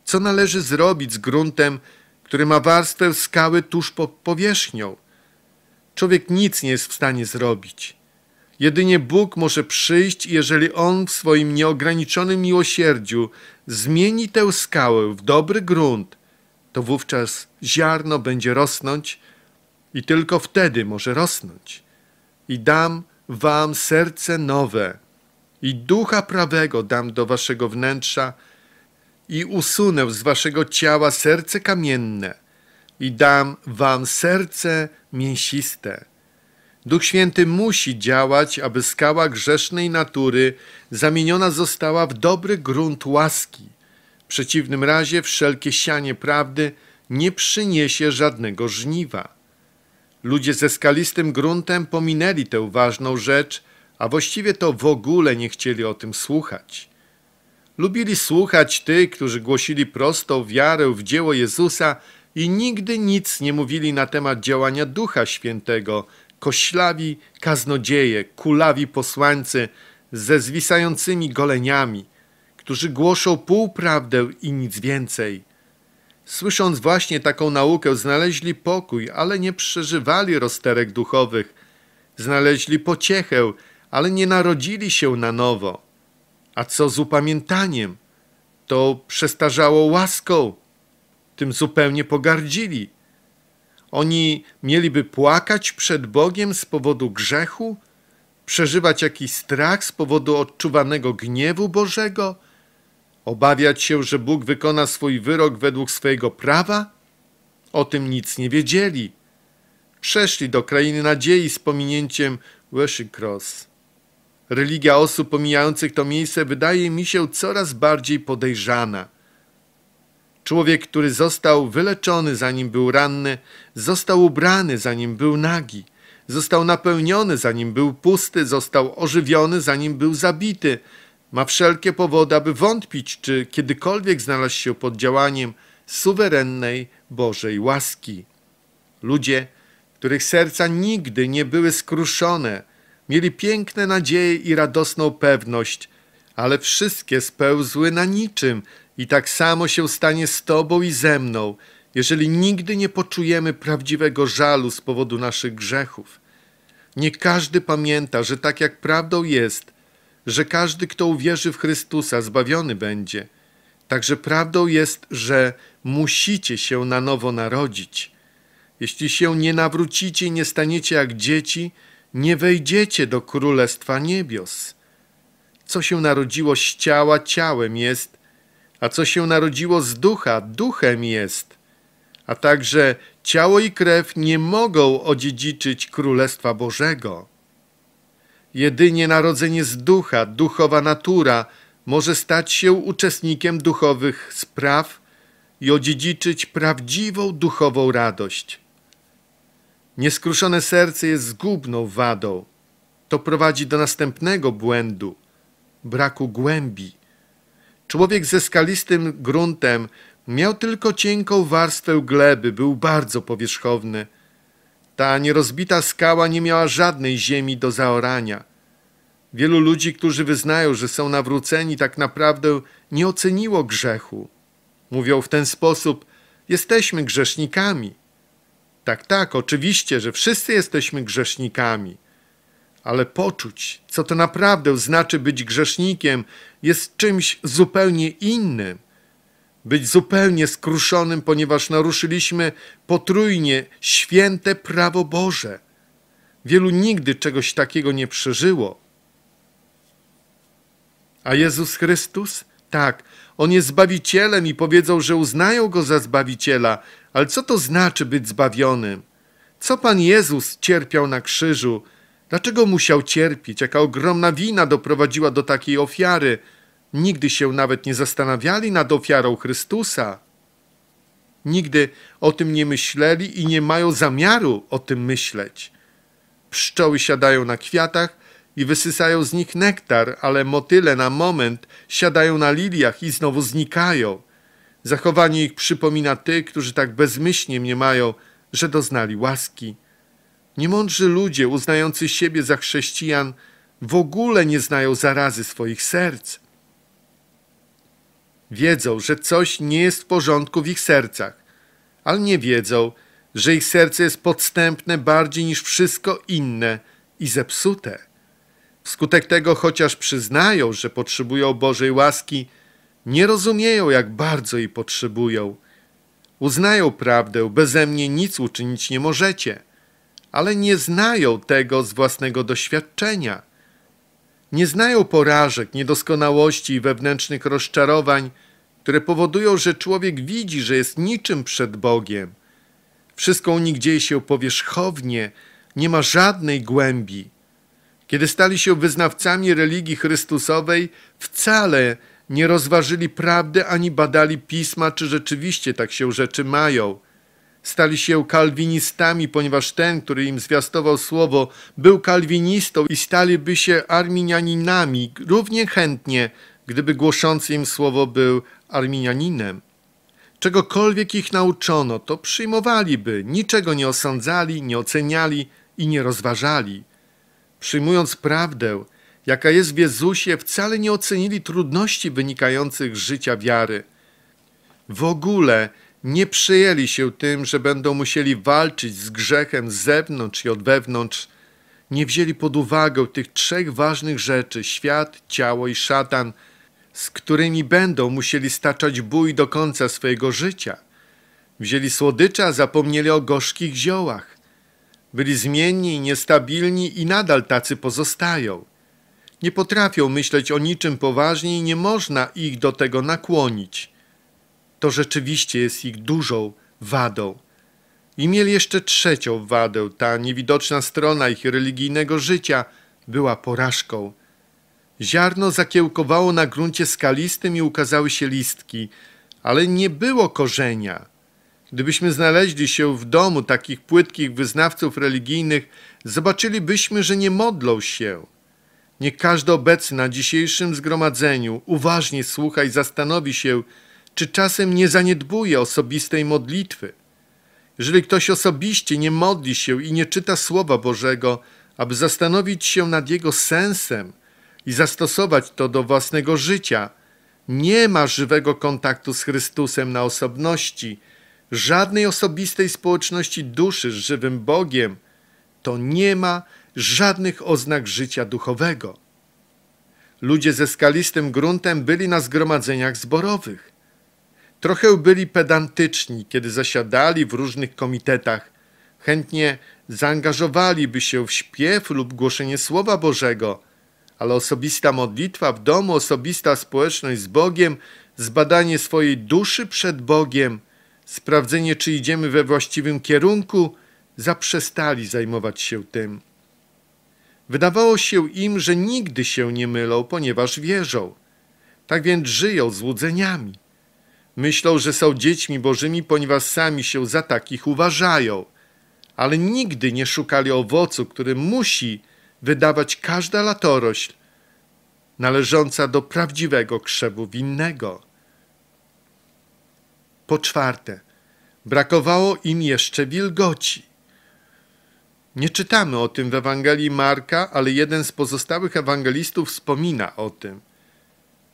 Co należy zrobić z gruntem, który ma warstwę skały tuż pod powierzchnią? Człowiek nic nie jest w stanie zrobić. Jedynie Bóg może przyjść, jeżeli On w swoim nieograniczonym miłosierdziu zmieni tę skałę w dobry grunt, to wówczas ziarno będzie rosnąć i tylko wtedy może rosnąć. I dam wam serce nowe i ducha prawego dam do waszego wnętrza i usunę z waszego ciała serce kamienne i dam wam serce mięsiste Duch Święty musi działać, aby skała grzesznej natury zamieniona została w dobry grunt łaski. W przeciwnym razie wszelkie sianie prawdy nie przyniesie żadnego żniwa. Ludzie ze skalistym gruntem pominęli tę ważną rzecz, a właściwie to w ogóle nie chcieli o tym słuchać. Lubili słuchać tych, którzy głosili prostą wiarę w dzieło Jezusa i nigdy nic nie mówili na temat działania Ducha Świętego – koślawi kaznodzieje, kulawi posłańcy ze zwisającymi goleniami, którzy głoszą półprawdę i nic więcej. Słysząc właśnie taką naukę, znaleźli pokój, ale nie przeżywali rozterek duchowych. Znaleźli pociechę, ale nie narodzili się na nowo. A co z upamiętaniem? To przestarzało łaską. Tym zupełnie pogardzili – oni mieliby płakać przed Bogiem z powodu grzechu, przeżywać jakiś strach z powodu odczuwanego gniewu Bożego, obawiać się, że Bóg wykona swój wyrok według swojego prawa? O tym nic nie wiedzieli. Przeszli do krainy nadziei z pominięciem Wishing Cross. Religia osób pomijających to miejsce wydaje mi się coraz bardziej podejrzana. Człowiek, który został wyleczony, zanim był ranny, został ubrany, zanim był nagi, został napełniony, zanim był pusty, został ożywiony, zanim był zabity. Ma wszelkie powody, aby wątpić, czy kiedykolwiek znalazł się pod działaniem suwerennej Bożej łaski. Ludzie, których serca nigdy nie były skruszone, mieli piękne nadzieje i radosną pewność, ale wszystkie spełzły na niczym – i tak samo się stanie z Tobą i ze mną, jeżeli nigdy nie poczujemy prawdziwego żalu z powodu naszych grzechów. Nie każdy pamięta, że tak jak prawdą jest, że każdy, kto uwierzy w Chrystusa, zbawiony będzie. Także prawdą jest, że musicie się na nowo narodzić. Jeśli się nie nawrócicie i nie staniecie jak dzieci, nie wejdziecie do Królestwa Niebios. Co się narodziło z ciała, ciałem jest – a co się narodziło z ducha, duchem jest. A także ciało i krew nie mogą odziedziczyć Królestwa Bożego. Jedynie narodzenie z ducha, duchowa natura, może stać się uczestnikiem duchowych spraw i odziedziczyć prawdziwą duchową radość. Nieskruszone serce jest zgubną wadą. To prowadzi do następnego błędu braku głębi. Człowiek ze skalistym gruntem miał tylko cienką warstwę gleby, był bardzo powierzchowny. Ta nierozbita skała nie miała żadnej ziemi do zaorania. Wielu ludzi, którzy wyznają, że są nawróceni, tak naprawdę nie oceniło grzechu. Mówią w ten sposób: Jesteśmy grzesznikami. Tak, tak, oczywiście, że wszyscy jesteśmy grzesznikami ale poczuć, co to naprawdę znaczy być grzesznikiem, jest czymś zupełnie innym. Być zupełnie skruszonym, ponieważ naruszyliśmy potrójnie święte prawo Boże. Wielu nigdy czegoś takiego nie przeżyło. A Jezus Chrystus? Tak, On jest Zbawicielem i powiedział, że uznają Go za Zbawiciela. Ale co to znaczy być zbawionym? Co Pan Jezus cierpiał na krzyżu? Dlaczego musiał cierpieć? Jaka ogromna wina doprowadziła do takiej ofiary? Nigdy się nawet nie zastanawiali nad ofiarą Chrystusa. Nigdy o tym nie myśleli i nie mają zamiaru o tym myśleć. Pszczoły siadają na kwiatach i wysysają z nich nektar, ale motyle na moment siadają na liliach i znowu znikają. Zachowanie ich przypomina tych, którzy tak bezmyślnie mniemają, że doznali łaski. Niemądrzy ludzie uznający siebie za chrześcijan w ogóle nie znają zarazy swoich serc. Wiedzą, że coś nie jest w porządku w ich sercach, ale nie wiedzą, że ich serce jest podstępne bardziej niż wszystko inne i zepsute. Wskutek tego, chociaż przyznają, że potrzebują Bożej łaski, nie rozumieją, jak bardzo jej potrzebują. Uznają prawdę, beze mnie nic uczynić nie możecie ale nie znają tego z własnego doświadczenia. Nie znają porażek, niedoskonałości i wewnętrznych rozczarowań, które powodują, że człowiek widzi, że jest niczym przed Bogiem. Wszystko u nich dzieje się powierzchownie, nie ma żadnej głębi. Kiedy stali się wyznawcami religii Chrystusowej, wcale nie rozważyli prawdy ani badali pisma, czy rzeczywiście tak się rzeczy mają. Stali się kalwinistami, ponieważ ten, który im zwiastował słowo, był kalwinistą i staliby się arminianinami równie chętnie, gdyby głoszący im słowo był arminianinem. Czegokolwiek ich nauczono, to przyjmowaliby, niczego nie osądzali, nie oceniali i nie rozważali. Przyjmując prawdę, jaka jest w Jezusie, wcale nie ocenili trudności wynikających z życia wiary. W ogóle nie przejęli się tym, że będą musieli walczyć z grzechem z zewnątrz i od wewnątrz. Nie wzięli pod uwagę tych trzech ważnych rzeczy świat, ciało i szatan, z którymi będą musieli staczać bój do końca swojego życia. Wzięli słodycza, zapomnieli o gorzkich ziołach. Byli zmienni niestabilni i nadal tacy pozostają. Nie potrafią myśleć o niczym poważnie i nie można ich do tego nakłonić to rzeczywiście jest ich dużą wadą. I mieli jeszcze trzecią wadę, ta niewidoczna strona ich religijnego życia była porażką. Ziarno zakiełkowało na gruncie skalistym i ukazały się listki, ale nie było korzenia. Gdybyśmy znaleźli się w domu takich płytkich wyznawców religijnych, zobaczylibyśmy, że nie modlą się. Nie każdy obecny na dzisiejszym zgromadzeniu uważnie słucha i zastanowi się, czy czasem nie zaniedbuje osobistej modlitwy. Jeżeli ktoś osobiście nie modli się i nie czyta Słowa Bożego, aby zastanowić się nad jego sensem i zastosować to do własnego życia, nie ma żywego kontaktu z Chrystusem na osobności, żadnej osobistej społeczności duszy z żywym Bogiem, to nie ma żadnych oznak życia duchowego. Ludzie ze skalistym gruntem byli na zgromadzeniach zborowych. Trochę byli pedantyczni, kiedy zasiadali w różnych komitetach. Chętnie zaangażowaliby się w śpiew lub głoszenie Słowa Bożego, ale osobista modlitwa w domu, osobista społeczność z Bogiem, zbadanie swojej duszy przed Bogiem, sprawdzenie, czy idziemy we właściwym kierunku, zaprzestali zajmować się tym. Wydawało się im, że nigdy się nie mylą, ponieważ wierzą. Tak więc żyją złudzeniami. Myślą, że są dziećmi bożymi, ponieważ sami się za takich uważają, ale nigdy nie szukali owocu, który musi wydawać każda latorośl należąca do prawdziwego krzewu winnego. Po czwarte, brakowało im jeszcze wilgoci. Nie czytamy o tym w Ewangelii Marka, ale jeden z pozostałych ewangelistów wspomina o tym.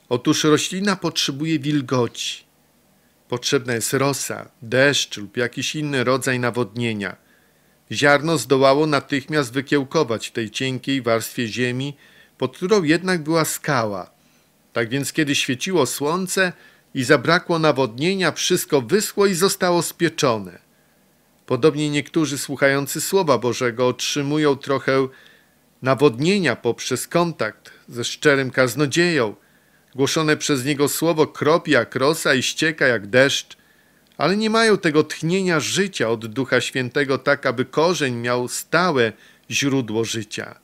Otóż roślina potrzebuje wilgoci. Potrzebna jest rosa, deszcz lub jakiś inny rodzaj nawodnienia. Ziarno zdołało natychmiast wykiełkować w tej cienkiej warstwie ziemi, pod którą jednak była skała. Tak więc, kiedy świeciło słońce i zabrakło nawodnienia, wszystko wyschło i zostało spieczone. Podobnie niektórzy słuchający Słowa Bożego otrzymują trochę nawodnienia poprzez kontakt ze szczerym kaznodzieją, Głoszone przez niego słowo kropi jak rosa i ścieka jak deszcz, ale nie mają tego tchnienia życia od Ducha Świętego tak, aby korzeń miał stałe źródło życia.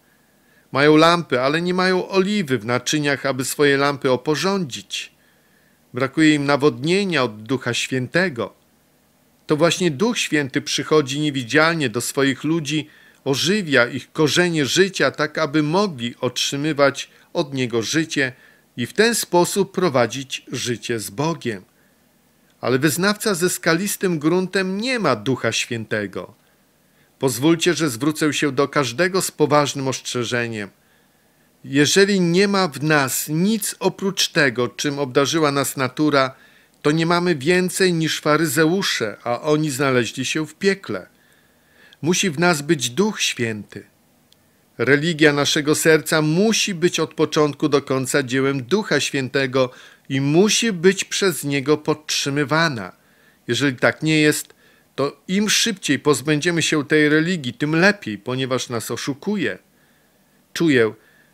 Mają lampy, ale nie mają oliwy w naczyniach, aby swoje lampy oporządzić. Brakuje im nawodnienia od Ducha Świętego. To właśnie Duch Święty przychodzi niewidzialnie do swoich ludzi, ożywia ich korzenie życia, tak aby mogli otrzymywać od Niego życie – i w ten sposób prowadzić życie z Bogiem. Ale wyznawca ze skalistym gruntem nie ma Ducha Świętego. Pozwólcie, że zwrócę się do każdego z poważnym ostrzeżeniem. Jeżeli nie ma w nas nic oprócz tego, czym obdarzyła nas natura, to nie mamy więcej niż faryzeusze, a oni znaleźli się w piekle. Musi w nas być Duch Święty. Religia naszego serca musi być od początku do końca dziełem Ducha Świętego i musi być przez Niego podtrzymywana. Jeżeli tak nie jest, to im szybciej pozbędziemy się tej religii, tym lepiej, ponieważ nas oszukuje. Czuję,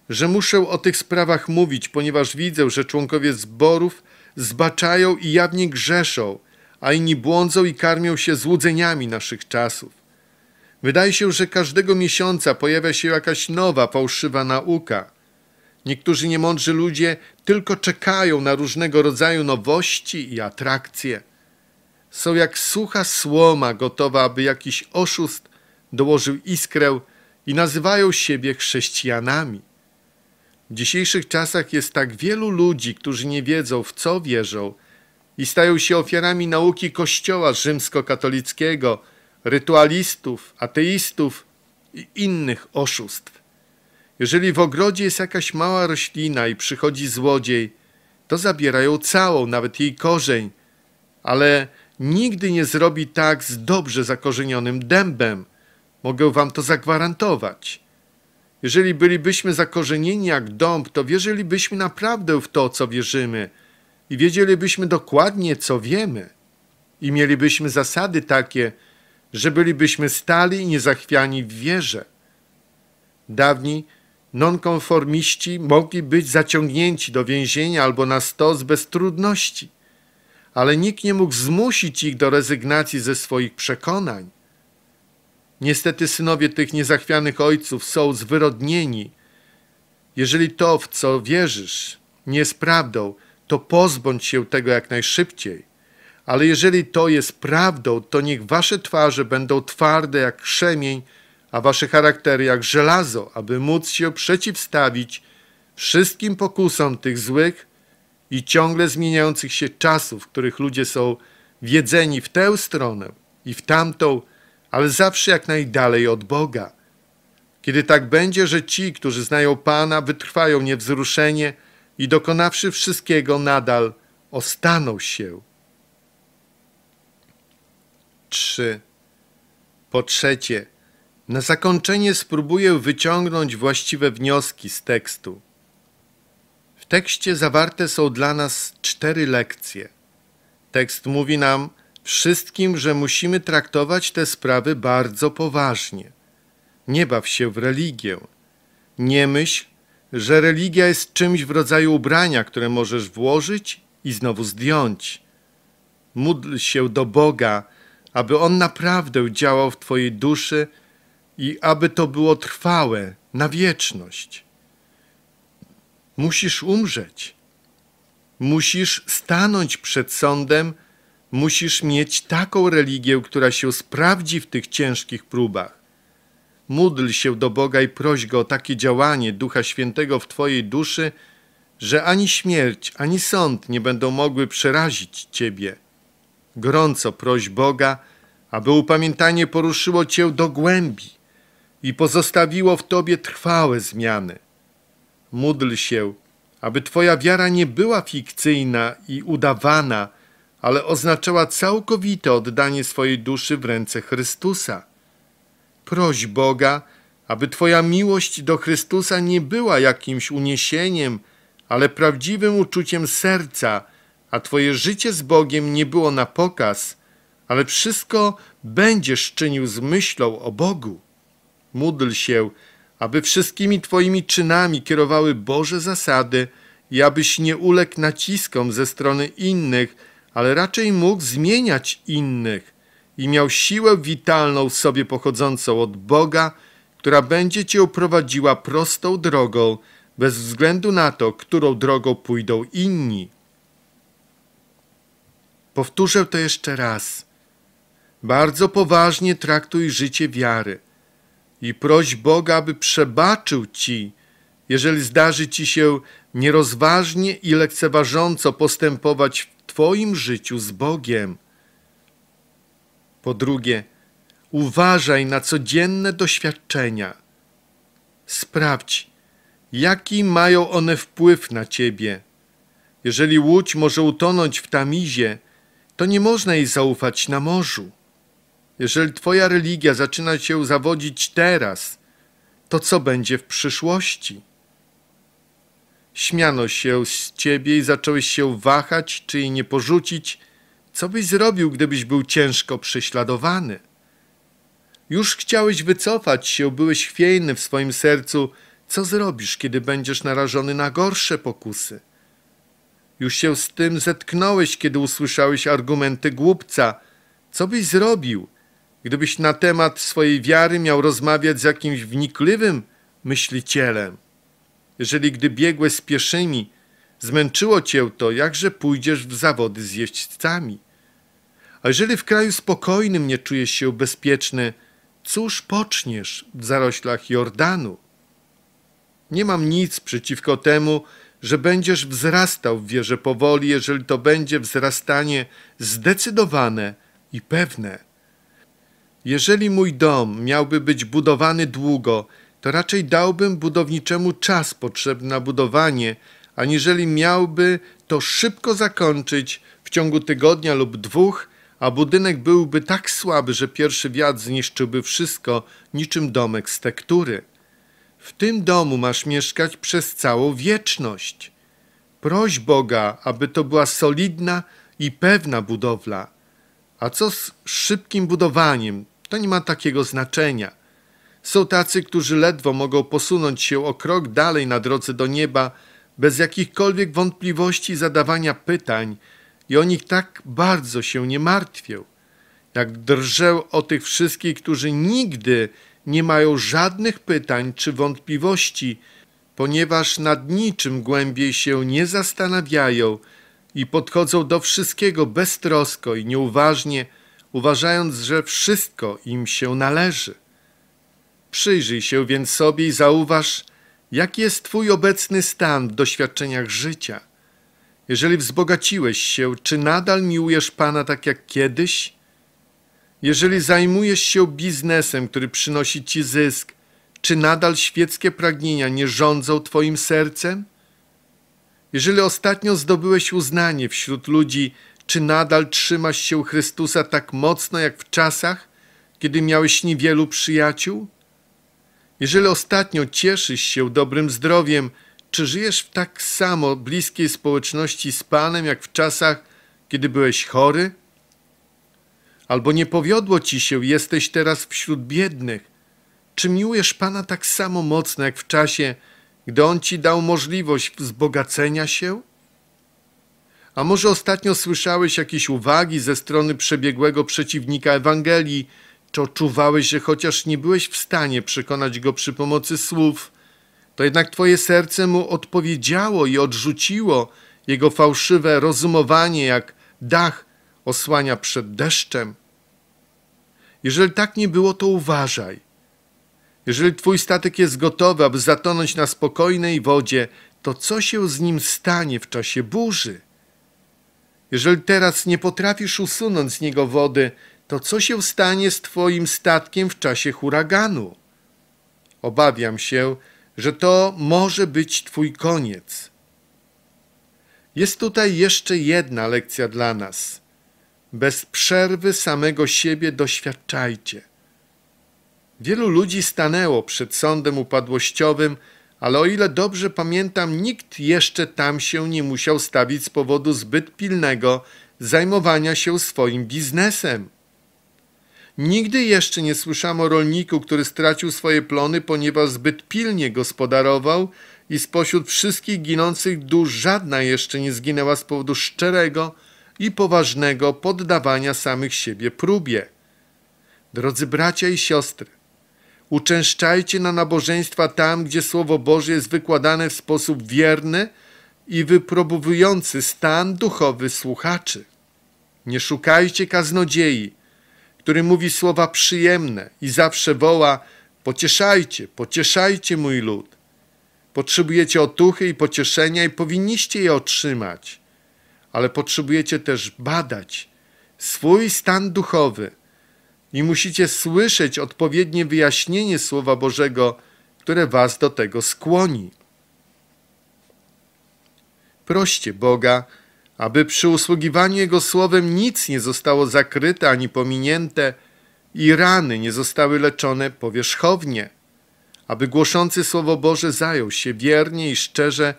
że muszę o tych sprawach mówić, ponieważ widzę, że członkowie zborów zbaczają i jawnie grzeszą, a inni błądzą i karmią się złudzeniami naszych czasów. Wydaje się, że każdego miesiąca pojawia się jakaś nowa, fałszywa nauka. Niektórzy niemądrzy ludzie tylko czekają na różnego rodzaju nowości i atrakcje. Są jak sucha słoma gotowa, aby jakiś oszust dołożył iskrę i nazywają siebie chrześcijanami. W dzisiejszych czasach jest tak wielu ludzi, którzy nie wiedzą w co wierzą i stają się ofiarami nauki Kościoła rzymskokatolickiego – rytualistów, ateistów i innych oszustw. Jeżeli w ogrodzie jest jakaś mała roślina i przychodzi złodziej, to zabierają całą, nawet jej korzeń, ale nigdy nie zrobi tak z dobrze zakorzenionym dębem. Mogę wam to zagwarantować. Jeżeli bylibyśmy zakorzenieni jak dąb, to wierzylibyśmy naprawdę w to, co wierzymy i wiedzielibyśmy dokładnie, co wiemy. I mielibyśmy zasady takie, że bylibyśmy stali i niezachwiani w wierze. Dawni nonkonformiści mogli być zaciągnięci do więzienia albo na stos bez trudności, ale nikt nie mógł zmusić ich do rezygnacji ze swoich przekonań. Niestety synowie tych niezachwianych ojców są zwyrodnieni. Jeżeli to, w co wierzysz, nie jest prawdą, to pozbądź się tego jak najszybciej. Ale jeżeli to jest prawdą, to niech wasze twarze będą twarde jak krzemień, a wasze charaktery jak żelazo, aby móc się przeciwstawić wszystkim pokusom tych złych i ciągle zmieniających się czasów, w których ludzie są wiedzeni w tę stronę i w tamtą, ale zawsze jak najdalej od Boga. Kiedy tak będzie, że ci, którzy znają Pana, wytrwają niewzruszenie i dokonawszy wszystkiego, nadal ostaną się trzy. Po trzecie, na zakończenie spróbuję wyciągnąć właściwe wnioski z tekstu. W tekście zawarte są dla nas cztery lekcje. Tekst mówi nam wszystkim, że musimy traktować te sprawy bardzo poważnie. Nie baw się w religię. Nie myśl, że religia jest czymś w rodzaju ubrania, które możesz włożyć i znowu zdjąć. Módl się do Boga aby On naprawdę działał w Twojej duszy i aby to było trwałe na wieczność. Musisz umrzeć. Musisz stanąć przed sądem, musisz mieć taką religię, która się sprawdzi w tych ciężkich próbach. Módl się do Boga i proś Go o takie działanie Ducha Świętego w Twojej duszy, że ani śmierć, ani sąd nie będą mogły przerazić Ciebie – Gorąco proś Boga, aby upamiętanie poruszyło Cię do głębi i pozostawiło w Tobie trwałe zmiany. Módl się, aby Twoja wiara nie była fikcyjna i udawana, ale oznaczała całkowite oddanie swojej duszy w ręce Chrystusa. Proś Boga, aby Twoja miłość do Chrystusa nie była jakimś uniesieniem, ale prawdziwym uczuciem serca – a twoje życie z Bogiem nie było na pokaz, ale wszystko będziesz czynił z myślą o Bogu. Módl się, aby wszystkimi twoimi czynami kierowały Boże zasady i abyś nie uległ naciskom ze strony innych, ale raczej mógł zmieniać innych i miał siłę witalną w sobie pochodzącą od Boga, która będzie cię prowadziła prostą drogą, bez względu na to, którą drogą pójdą inni. Powtórzę to jeszcze raz. Bardzo poważnie traktuj życie wiary i proś Boga, aby przebaczył ci, jeżeli zdarzy ci się nierozważnie i lekceważąco postępować w twoim życiu z Bogiem. Po drugie, uważaj na codzienne doświadczenia. Sprawdź, jaki mają one wpływ na ciebie. Jeżeli łódź może utonąć w tamizie, to nie można jej zaufać na morzu. Jeżeli Twoja religia zaczyna się zawodzić teraz, to co będzie w przyszłości? Śmiano się z Ciebie i zacząłeś się wahać, czy jej nie porzucić. Co byś zrobił, gdybyś był ciężko prześladowany? Już chciałeś wycofać się, byłeś chwiejny w swoim sercu. Co zrobisz, kiedy będziesz narażony na gorsze pokusy? Już się z tym zetknąłeś, kiedy usłyszałeś argumenty głupca. Co byś zrobił, gdybyś na temat swojej wiary miał rozmawiać z jakimś wnikliwym myślicielem? Jeżeli gdy biegłeś z pieszymi, zmęczyło cię to, jakże pójdziesz w zawody z jeźdźcami? A jeżeli w kraju spokojnym nie czujesz się bezpieczny, cóż poczniesz w zaroślach Jordanu? Nie mam nic przeciwko temu, że będziesz wzrastał w wierze powoli, jeżeli to będzie wzrastanie zdecydowane i pewne. Jeżeli mój dom miałby być budowany długo, to raczej dałbym budowniczemu czas potrzebny na budowanie, aniżeli miałby to szybko zakończyć w ciągu tygodnia lub dwóch, a budynek byłby tak słaby, że pierwszy wiatr zniszczyłby wszystko, niczym domek z tektury. W tym domu masz mieszkać przez całą wieczność. Proś Boga, aby to była solidna i pewna budowla. A co z szybkim budowaniem? To nie ma takiego znaczenia. Są tacy, którzy ledwo mogą posunąć się o krok dalej na drodze do nieba, bez jakichkolwiek wątpliwości zadawania pytań i o nich tak bardzo się nie martwię, jak drżę o tych wszystkich, którzy nigdy nie mają żadnych pytań czy wątpliwości, ponieważ nad niczym głębiej się nie zastanawiają i podchodzą do wszystkiego beztrosko i nieuważnie, uważając, że wszystko im się należy. Przyjrzyj się więc sobie i zauważ, jaki jest Twój obecny stan w doświadczeniach życia. Jeżeli wzbogaciłeś się, czy nadal miłujesz Pana tak jak kiedyś – jeżeli zajmujesz się biznesem, który przynosi ci zysk, czy nadal świeckie pragnienia nie rządzą twoim sercem? Jeżeli ostatnio zdobyłeś uznanie wśród ludzi, czy nadal trzymasz się Chrystusa tak mocno jak w czasach, kiedy miałeś niewielu przyjaciół? Jeżeli ostatnio cieszysz się dobrym zdrowiem, czy żyjesz w tak samo bliskiej społeczności z Panem jak w czasach, kiedy byłeś chory? albo nie powiodło ci się, jesteś teraz wśród biednych. Czy miłujesz Pana tak samo mocno jak w czasie, gdy On ci dał możliwość wzbogacenia się? A może ostatnio słyszałeś jakieś uwagi ze strony przebiegłego przeciwnika Ewangelii? Czy odczuwałeś, że chociaż nie byłeś w stanie przekonać go przy pomocy słów, to jednak twoje serce mu odpowiedziało i odrzuciło jego fałszywe rozumowanie jak dach osłania przed deszczem? Jeżeli tak nie było, to uważaj. Jeżeli twój statek jest gotowy, aby zatonąć na spokojnej wodzie, to co się z nim stanie w czasie burzy? Jeżeli teraz nie potrafisz usunąć z niego wody, to co się stanie z twoim statkiem w czasie huraganu? Obawiam się, że to może być twój koniec. Jest tutaj jeszcze jedna lekcja dla nas – bez przerwy samego siebie doświadczajcie. Wielu ludzi stanęło przed sądem upadłościowym, ale o ile dobrze pamiętam, nikt jeszcze tam się nie musiał stawić z powodu zbyt pilnego zajmowania się swoim biznesem. Nigdy jeszcze nie słyszałem o rolniku, który stracił swoje plony, ponieważ zbyt pilnie gospodarował i spośród wszystkich ginących dusz żadna jeszcze nie zginęła z powodu szczerego, i poważnego poddawania samych siebie próbie. Drodzy bracia i siostry, uczęszczajcie na nabożeństwa tam, gdzie Słowo Boże jest wykładane w sposób wierny i wyprobowujący stan duchowy słuchaczy. Nie szukajcie kaznodziei, który mówi słowa przyjemne i zawsze woła pocieszajcie, pocieszajcie mój lud. Potrzebujecie otuchy i pocieszenia i powinniście je otrzymać ale potrzebujecie też badać swój stan duchowy i musicie słyszeć odpowiednie wyjaśnienie Słowa Bożego, które Was do tego skłoni. Proście Boga, aby przy usługiwaniu Jego Słowem nic nie zostało zakryte ani pominięte i rany nie zostały leczone powierzchownie, aby głoszący Słowo Boże zajął się wiernie i szczerze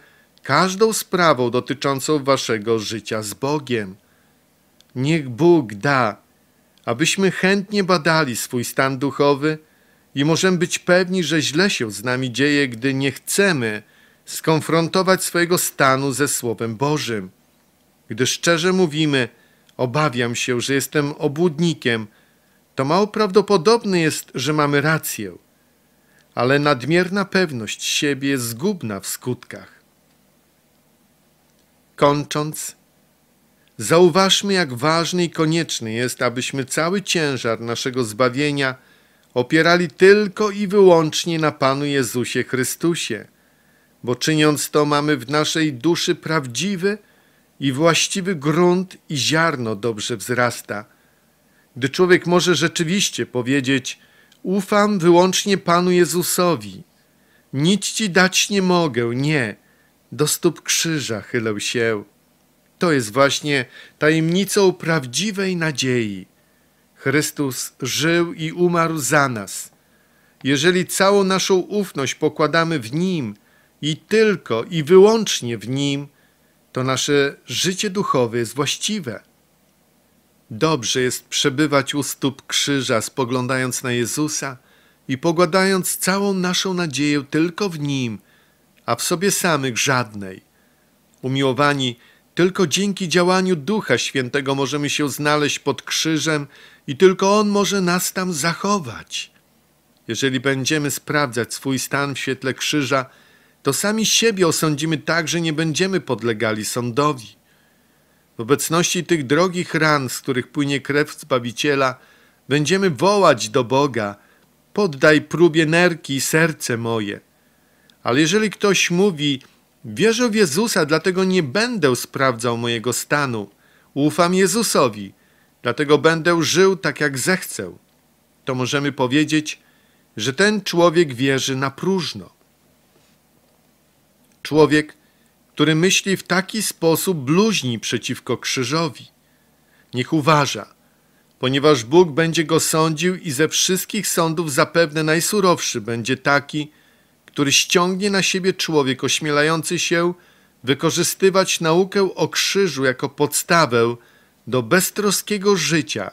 każdą sprawą dotyczącą waszego życia z Bogiem. Niech Bóg da, abyśmy chętnie badali swój stan duchowy i możemy być pewni, że źle się z nami dzieje, gdy nie chcemy skonfrontować swojego stanu ze Słowem Bożym. Gdy szczerze mówimy, obawiam się, że jestem obłudnikiem, to mało prawdopodobne jest, że mamy rację. Ale nadmierna pewność siebie jest zgubna w skutkach. Kończąc, zauważmy, jak ważny i konieczny jest, abyśmy cały ciężar naszego zbawienia opierali tylko i wyłącznie na Panu Jezusie Chrystusie, bo czyniąc to mamy w naszej duszy prawdziwy i właściwy grunt i ziarno dobrze wzrasta. Gdy człowiek może rzeczywiście powiedzieć, ufam wyłącznie Panu Jezusowi, nic Ci dać nie mogę, nie, do stóp krzyża chylę się. To jest właśnie tajemnicą prawdziwej nadziei. Chrystus żył i umarł za nas. Jeżeli całą naszą ufność pokładamy w Nim i tylko i wyłącznie w Nim, to nasze życie duchowe jest właściwe. Dobrze jest przebywać u stóp krzyża, spoglądając na Jezusa i pogładając całą naszą nadzieję tylko w Nim – a w sobie samych żadnej. Umiłowani, tylko dzięki działaniu Ducha Świętego możemy się znaleźć pod krzyżem i tylko On może nas tam zachować. Jeżeli będziemy sprawdzać swój stan w świetle krzyża, to sami siebie osądzimy tak, że nie będziemy podlegali sądowi. W obecności tych drogich ran, z których płynie krew Zbawiciela, będziemy wołać do Boga: Poddaj próbie nerki serce moje. Ale jeżeli ktoś mówi, wierzę w Jezusa, dlatego nie będę sprawdzał mojego stanu, ufam Jezusowi, dlatego będę żył tak jak zechcę, to możemy powiedzieć, że ten człowiek wierzy na próżno. Człowiek, który myśli w taki sposób, bluźni przeciwko krzyżowi. Niech uważa, ponieważ Bóg będzie go sądził i ze wszystkich sądów zapewne najsurowszy będzie taki, który ściągnie na siebie człowiek ośmielający się wykorzystywać naukę o krzyżu jako podstawę do beztroskiego życia,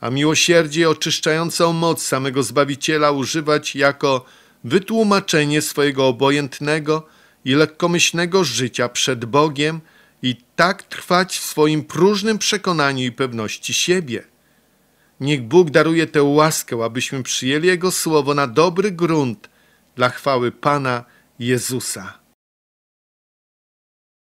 a miłosierdzie oczyszczającą moc samego Zbawiciela używać jako wytłumaczenie swojego obojętnego i lekkomyślnego życia przed Bogiem i tak trwać w swoim próżnym przekonaniu i pewności siebie. Niech Bóg daruje tę łaskę, abyśmy przyjęli Jego słowo na dobry grunt – dla chwały Pana Jezusa.